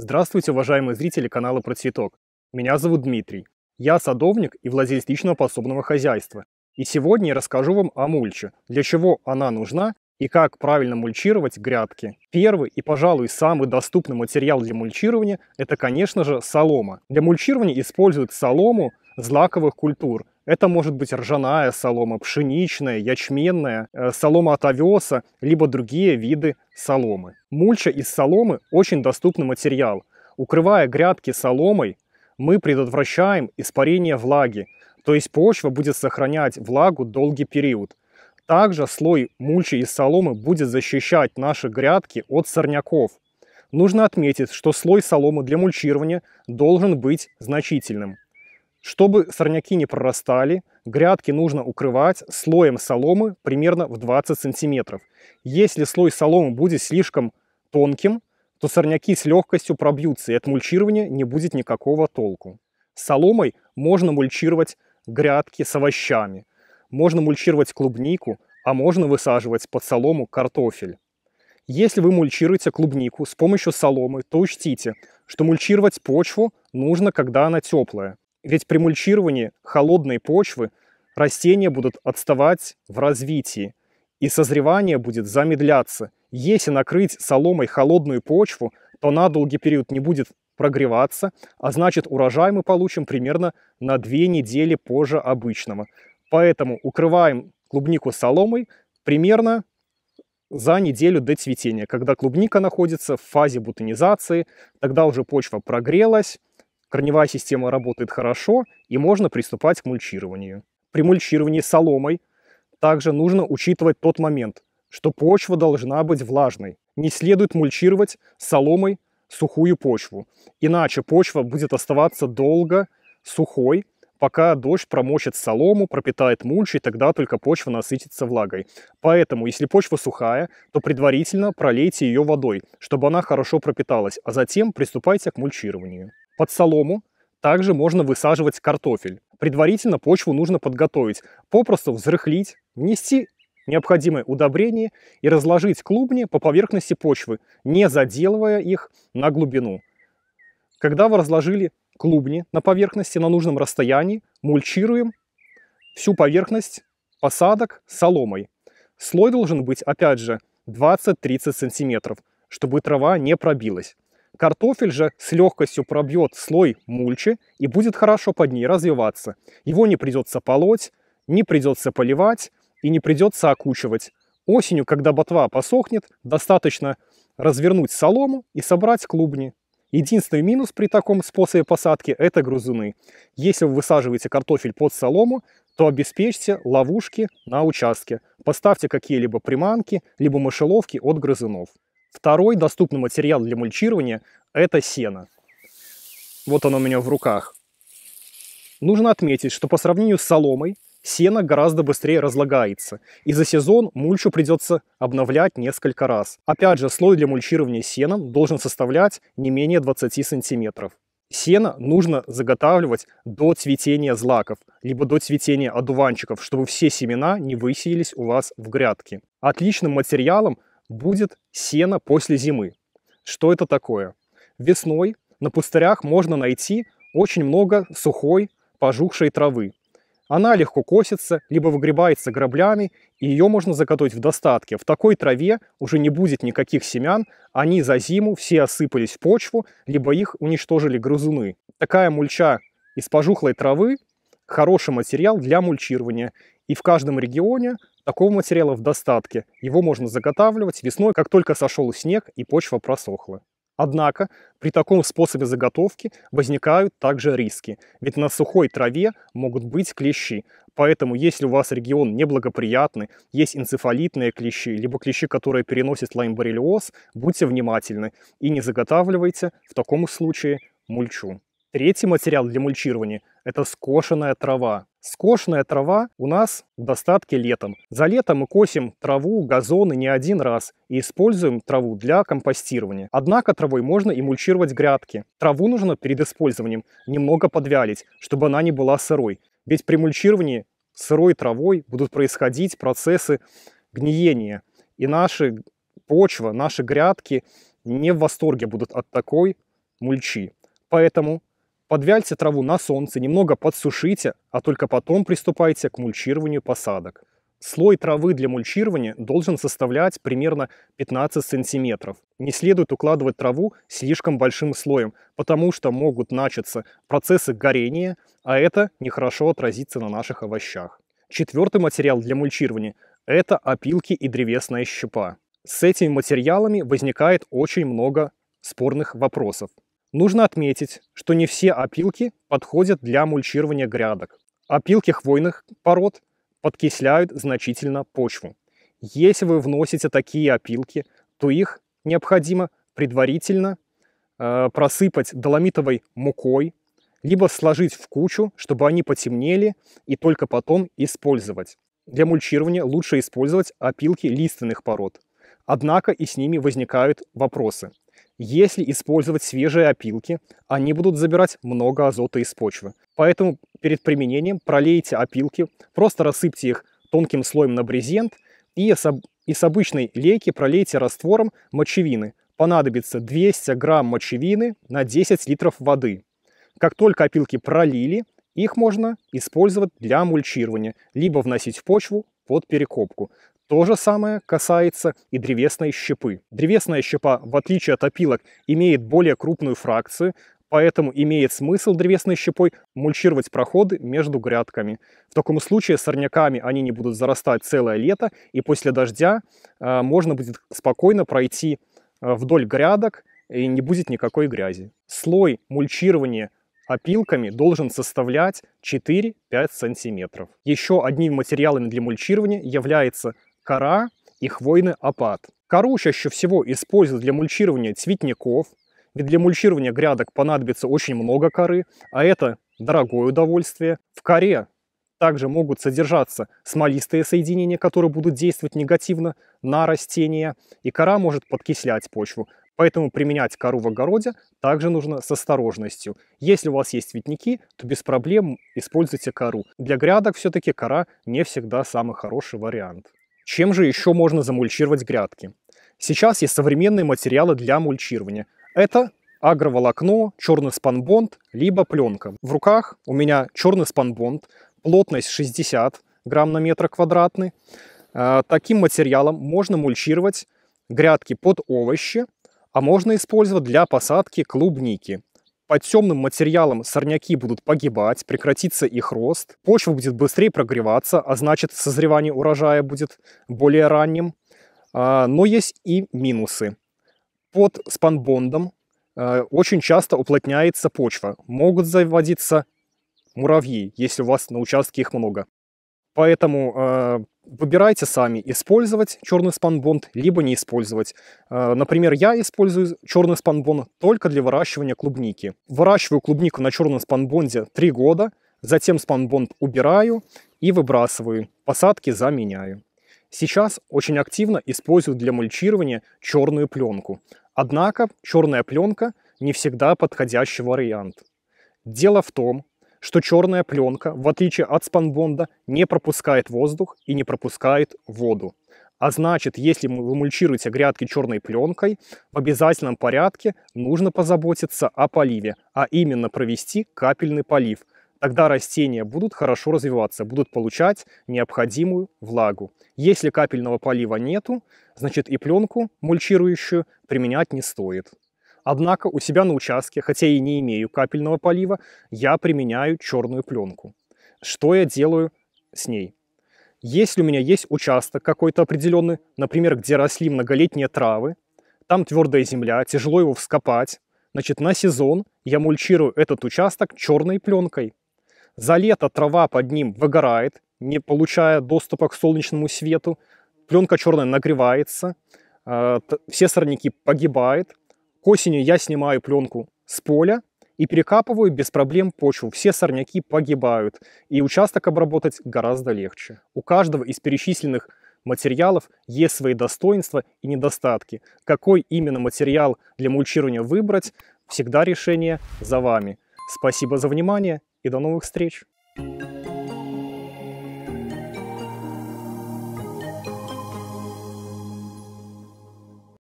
Здравствуйте, уважаемые зрители канала про цветок. Меня зовут Дмитрий. Я садовник и владелец личного подсобного хозяйства. И сегодня я расскажу вам о мульче, для чего она нужна и как правильно мульчировать грядки. Первый и, пожалуй, самый доступный материал для мульчирования – это, конечно же, солома. Для мульчирования используют солому злаковых культур – это может быть ржаная солома, пшеничная, ячменная, э, солома от овеса, либо другие виды соломы. Мульча из соломы очень доступный материал. Укрывая грядки соломой, мы предотвращаем испарение влаги, то есть почва будет сохранять влагу долгий период. Также слой мульчи из соломы будет защищать наши грядки от сорняков. Нужно отметить, что слой соломы для мульчирования должен быть значительным. Чтобы сорняки не прорастали, грядки нужно укрывать слоем соломы примерно в 20 сантиметров. Если слой соломы будет слишком тонким, то сорняки с легкостью пробьются, и от мульчирования не будет никакого толку. Соломой можно мульчировать грядки с овощами, можно мульчировать клубнику, а можно высаживать под солому картофель. Если вы мульчируете клубнику с помощью соломы, то учтите, что мульчировать почву нужно, когда она теплая. Ведь при мульчировании холодной почвы растения будут отставать в развитии, и созревание будет замедляться. Если накрыть соломой холодную почву, то на долгий период не будет прогреваться, а значит урожай мы получим примерно на две недели позже обычного. Поэтому укрываем клубнику соломой примерно за неделю до цветения, когда клубника находится в фазе бутонизации, тогда уже почва прогрелась, Корневая система работает хорошо, и можно приступать к мульчированию. При мульчировании соломой также нужно учитывать тот момент, что почва должна быть влажной. Не следует мульчировать соломой сухую почву, иначе почва будет оставаться долго сухой, пока дождь промочит солому, пропитает мульч, и тогда только почва насытится влагой. Поэтому, если почва сухая, то предварительно пролейте ее водой, чтобы она хорошо пропиталась, а затем приступайте к мульчированию. Под солому также можно высаживать картофель. Предварительно почву нужно подготовить, попросту взрыхлить, внести необходимое удобрение и разложить клубни по поверхности почвы, не заделывая их на глубину. Когда вы разложили клубни на поверхности на нужном расстоянии, мульчируем всю поверхность посадок соломой. Слой должен быть, опять же, 20-30 сантиметров, чтобы трава не пробилась. Картофель же с легкостью пробьет слой мульчи и будет хорошо под ней развиваться. Его не придется полоть, не придется поливать и не придется окучивать. Осенью, когда ботва посохнет, достаточно развернуть солому и собрать клубни. Единственный минус при таком способе посадки – это грызуны. Если вы высаживаете картофель под солому, то обеспечьте ловушки на участке. Поставьте какие-либо приманки, либо мышеловки от грызунов. Второй доступный материал для мульчирования – это сено. Вот оно у меня в руках. Нужно отметить, что по сравнению с соломой, сено гораздо быстрее разлагается, и за сезон мульчу придется обновлять несколько раз. Опять же, слой для мульчирования сеном должен составлять не менее 20 сантиметров. Сено нужно заготавливать до цветения злаков, либо до цветения одуванчиков, чтобы все семена не высеялись у вас в грядке. Отличным материалом будет сено после зимы. Что это такое? Весной на пустырях можно найти очень много сухой, пожухшей травы. Она легко косится, либо выгребается граблями, и ее можно заготовить в достатке. В такой траве уже не будет никаких семян, они за зиму все осыпались в почву, либо их уничтожили грызуны. Такая мульча из пожухлой травы – хороший материал для мульчирования. И в каждом регионе такого материала в достатке. Его можно заготавливать весной, как только сошел снег и почва просохла. Однако при таком способе заготовки возникают также риски, ведь на сухой траве могут быть клещи. Поэтому если у вас регион неблагоприятный, есть энцефалитные клещи, либо клещи, которые переносят лаймборрелиоз, будьте внимательны и не заготавливайте в таком случае мульчу. Третий материал для мульчирования – это скошенная трава. Скошенная трава у нас в достатке летом. За лето мы косим траву, газоны не один раз и используем траву для компостирования. Однако травой можно и мульчировать грядки. Траву нужно перед использованием немного подвялить, чтобы она не была сырой. Ведь при мульчировании сырой травой будут происходить процессы гниения. И наша почва, наши грядки не в восторге будут от такой мульчи. Поэтому Подвяльте траву на солнце, немного подсушите, а только потом приступайте к мульчированию посадок. Слой травы для мульчирования должен составлять примерно 15 сантиметров. Не следует укладывать траву слишком большим слоем, потому что могут начаться процессы горения, а это нехорошо отразится на наших овощах. Четвертый материал для мульчирования – это опилки и древесная щепа. С этими материалами возникает очень много спорных вопросов. Нужно отметить, что не все опилки подходят для мульчирования грядок. Опилки хвойных пород подкисляют значительно почву. Если вы вносите такие опилки, то их необходимо предварительно э, просыпать доломитовой мукой, либо сложить в кучу, чтобы они потемнели, и только потом использовать. Для мульчирования лучше использовать опилки лиственных пород. Однако и с ними возникают вопросы. Если использовать свежие опилки, они будут забирать много азота из почвы. Поэтому перед применением пролейте опилки, просто рассыпьте их тонким слоем на брезент и с, и с обычной лейки пролейте раствором мочевины. Понадобится 200 грамм мочевины на 10 литров воды. Как только опилки пролили, их можно использовать для мульчирования, либо вносить в почву под перекопку. То же самое касается и древесной щепы. Древесная щепа, в отличие от опилок, имеет более крупную фракцию, поэтому имеет смысл древесной щепой мульчировать проходы между грядками. В таком случае сорняками они не будут зарастать целое лето, и после дождя э, можно будет спокойно пройти э, вдоль грядок, и не будет никакой грязи. Слой мульчирования опилками должен составлять 4-5 сантиметров. Еще одним материалом для мульчирования является кора и хвойный опад. Кору чаще всего используют для мульчирования цветников, ведь для мульчирования грядок понадобится очень много коры, а это дорогое удовольствие. В коре также могут содержаться смолистые соединения, которые будут действовать негативно на растения, и кора может подкислять почву. Поэтому применять кору в огороде также нужно с осторожностью. Если у вас есть цветники, то без проблем используйте кору. Для грядок все-таки кора не всегда самый хороший вариант. Чем же еще можно замульчировать грядки? Сейчас есть современные материалы для мульчирования. Это агроволокно, черный спанбонд, либо пленка. В руках у меня черный спанбонд, плотность 60 грамм на метр квадратный. А, таким материалом можно мульчировать грядки под овощи, а можно использовать для посадки клубники. Под темным материалом сорняки будут погибать, прекратится их рост, почва будет быстрее прогреваться, а значит созревание урожая будет более ранним. А, но есть и минусы. Под спанбондом а, очень часто уплотняется почва. Могут заводиться муравьи, если у вас на участке их много. Поэтому а, выбирайте сами, использовать черный спанбонд, либо не использовать. Э, например, я использую черный спанбонд только для выращивания клубники. Выращиваю клубнику на черном спанбонде 3 года, затем спанбонд убираю и выбрасываю, посадки заменяю. Сейчас очень активно используют для мульчирования черную пленку. Однако черная пленка не всегда подходящий вариант. Дело в том, что черная пленка, в отличие от спанбонда, не пропускает воздух и не пропускает воду. А значит, если вы мульчируете грядки черной пленкой, в обязательном порядке нужно позаботиться о поливе, а именно провести капельный полив. Тогда растения будут хорошо развиваться, будут получать необходимую влагу. Если капельного полива нету, значит и пленку мульчирующую применять не стоит. Однако у себя на участке, хотя и не имею капельного полива, я применяю черную пленку. Что я делаю с ней? Если у меня есть участок какой-то определенный, например, где росли многолетние травы, там твердая земля, тяжело его вскопать, значит, на сезон я мульчирую этот участок черной пленкой. За лето трава под ним выгорает, не получая доступа к солнечному свету, пленка черная нагревается, э, все сорняки погибают, осенью я снимаю пленку с поля и перекапываю без проблем почву. Все сорняки погибают, и участок обработать гораздо легче. У каждого из перечисленных материалов есть свои достоинства и недостатки. Какой именно материал для мульчирования выбрать, всегда решение за вами. Спасибо за внимание и до новых встреч! Thank you